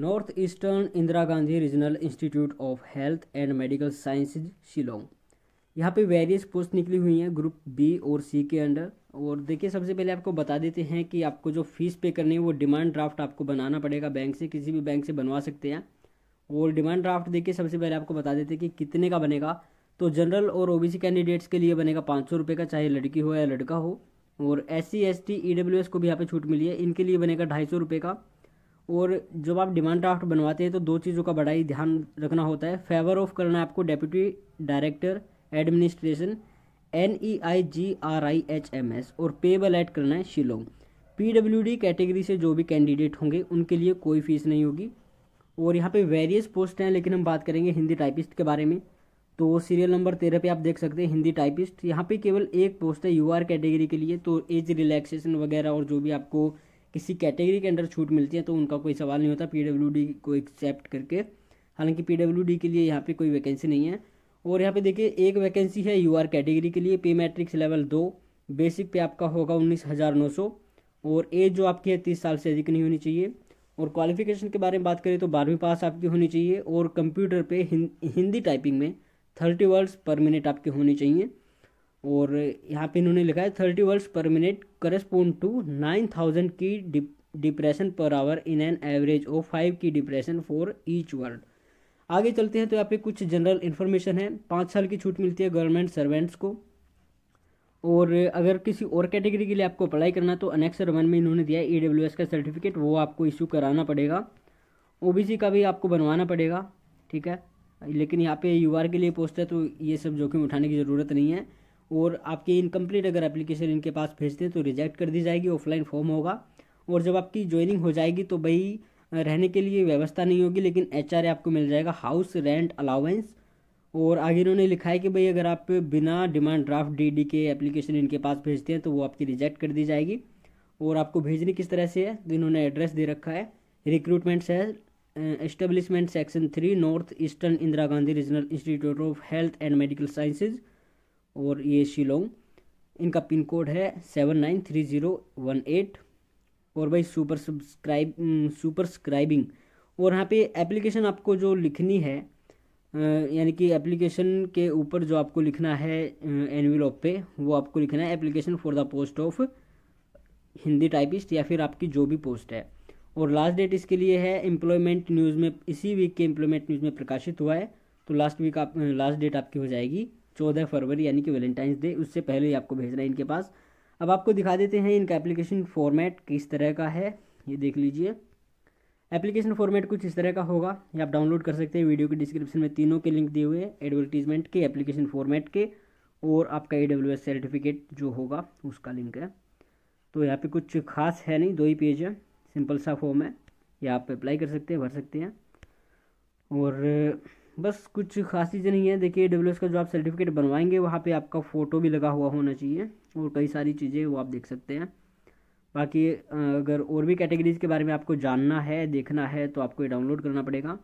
north eastern Indira Gandhi regional institute of health and medical sciences Shillong यहाँ पे various post निकली हुई हैं ग्रुप बी और सी के अंडर और देखिए सबसे पहले आपको बता देते हैं कि आपको जो फीस पे करनी है वो डिमांड ड्राफ्ट आपको बनाना पड़ेगा बैंक से किसी भी बैंक से बनवा सकते हैं और डिमांड ड्राफ्ट देखिए सबसे पहले आपको बता देते हैं कि कितने का बनेगा तो जनरल और ओ कैंडिडेट्स के लिए बनेगा पाँच सौ का चाहे लड़की हो या लड़का हो और S C S T E S को भी यहाँ पे छूट मिली है इनके लिए बनेगा ढाई सौ रुपये का और जब आप डिमांड ड्राफ्ट बनवाते हैं तो दो चीज़ों का बड़ा ही ध्यान रखना होता है फेवर ऑफ करना है आपको deputy director administration N E I G R I H M S और पेबल ऐड करना है Shillong P W D category से जो भी कैंडिडेट होंगे उनके लिए कोई फीस नहीं होगी और यहाँ पे वेरियस पोस्ट हैं लेकिन हम बात करेंगे हिंदी टाइपिस्ट के बारे में तो सीरियल नंबर तेरह पे आप देख सकते हैं हिंदी टाइपिस्ट यहाँ पे केवल एक पोस्ट है यू आर कैटेगरी के लिए तो एज रिलैक्सेशन वगैरह और जो भी आपको किसी कैटेगरी के अंडर छूट मिलती है तो उनका कोई सवाल नहीं होता पीडब्ल्यूडी को एक्सेप्ट करके हालांकि पीडब्ल्यूडी के लिए यहाँ पे कोई वैकेंसी नहीं है और यहाँ पे देखिए एक वैकेंसी है आर कैटेगरी के लिए पे मैट्रिक्स लेवल दो बेसिक पे आपका होगा उन्नीस हज़ार नौ सौ और एज जो आपकी है तीस साल से अधिक नहीं होनी चाहिए और क्वालिफिकेशन के बारे में बात करें तो बारहवीं पास आपकी होनी चाहिए और कंप्यूटर पर हिंदी टाइपिंग में थर्टी वर्ड्स पर मिनट आपके होने चाहिए और यहाँ पे इन्होंने लिखा है thirty words per minute correspond to nine thousand key डिप depression per hour in an average of five key depression for each word आगे चलते हैं तो यहाँ पे कुछ जनरल इन्फॉर्मेशन है पाँच साल की छूट मिलती है गवर्नमेंट सर्वेंट्स को और अगर किसी और कैटेगरी के लिए आपको अप्लाई करना तो अनेक्सर वन में इन्होंने दिया है ई का सर्टिफिकेट वो आपको इशू कराना पड़ेगा ओ का भी आपको बनवाना पड़ेगा ठीक है लेकिन यहाँ पे यू के लिए पोस्ट है तो ये सब जोखिम उठाने की ज़रूरत नहीं है और आपकी इनकम्प्लीट अगर एप्लीकेशन इनके पास भेजते हैं तो रिजेक्ट कर दी जाएगी ऑफलाइन फॉर्म होगा और जब आपकी ज्वाइनिंग हो जाएगी तो भाई रहने के लिए व्यवस्था नहीं होगी लेकिन एच आपको मिल जाएगा हाउस रेंट अलाउेंस और आगे इन्होंने लिखा है कि भाई अगर आप बिना डिमांड ड्राफ्ट डीडी के एप्लीकेशन इनके पास भेजते हैं तो वो आपकी रिजेक्ट कर दी जाएगी और आपको भेजनी किस तरह से है तो इन्होंने एड्रेस दे रखा है रिक्रूटमेंट से establishment section three North eastern Indira Gandhi regional institute of health and medical sciences और ये शिलोंग इनका पिन कोड है seven nine three zero one eight और भाई सुपर सब्सक्राइब सुपरस्क्राइबिंग और यहाँ पे एप्लीकेशन आपको जो लिखनी है यानी कि एप्लीकेशन के ऊपर जो आपको लिखना है एनविलोप पे वो आपको लिखना है application for the post of Hindi typist या फिर आपकी जो भी पोस्ट है और लास्ट डेट इसके लिए है एम्प्लॉयमेंट न्यूज़ में इसी वीक के एम्प्लॉयमेंट न्यूज़ में प्रकाशित हुआ है तो लास्ट वीक आप लास्ट डेट आपकी हो जाएगी चौदह फरवरी यानी कि वैलेंटाइंस डे उससे पहले ही आपको भेजना है इनके पास अब आपको दिखा देते हैं इनका एप्लीकेशन फॉर्मेट किस तरह का है ये देख लीजिए एप्लीकेशन फॉर्मेट कुछ इस तरह का होगा ये आप डाउनलोड कर सकते हैं वीडियो के डिस्क्रिप्शन में तीनों के लिंक दिए हुए हैं एडवर्टीजमेंट के एप्लीकेशन फॉर्मेट के और आपका ई सर्टिफिकेट जो होगा उसका लिंक है तो यहाँ पर कुछ खास है नहीं दो ही पेज है सिंपल सा फॉर्म है ये आप अप्लाई कर सकते हैं भर सकते हैं और बस कुछ खास चीज़ें नहीं है देखिए डब्ल्यू का जो आप सर्टिफिकेट बनवाएंगे वहाँ पे आपका फ़ोटो भी लगा हुआ होना चाहिए और कई सारी चीज़ें वो आप देख सकते हैं बाकी अगर और भी कैटेगरीज़ के बारे में आपको जानना है देखना है तो आपको ये डाउनलोड करना पड़ेगा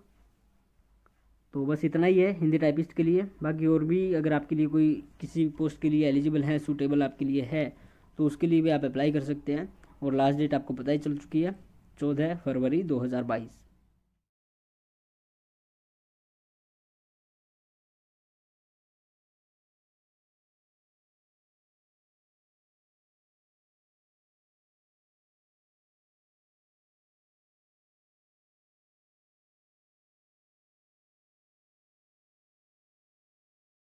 तो बस इतना ही है हिंदी टाइपिस्ट के लिए बाकी और भी अगर आपके लिए कोई किसी पोस्ट के लिए एलिजिबल है सूटेबल आपके लिए है तो उसके लिए भी आप अप्लाई कर सकते हैं और लास्ट डेट आपको पता ही चल चुकी है चौदह फरवरी दो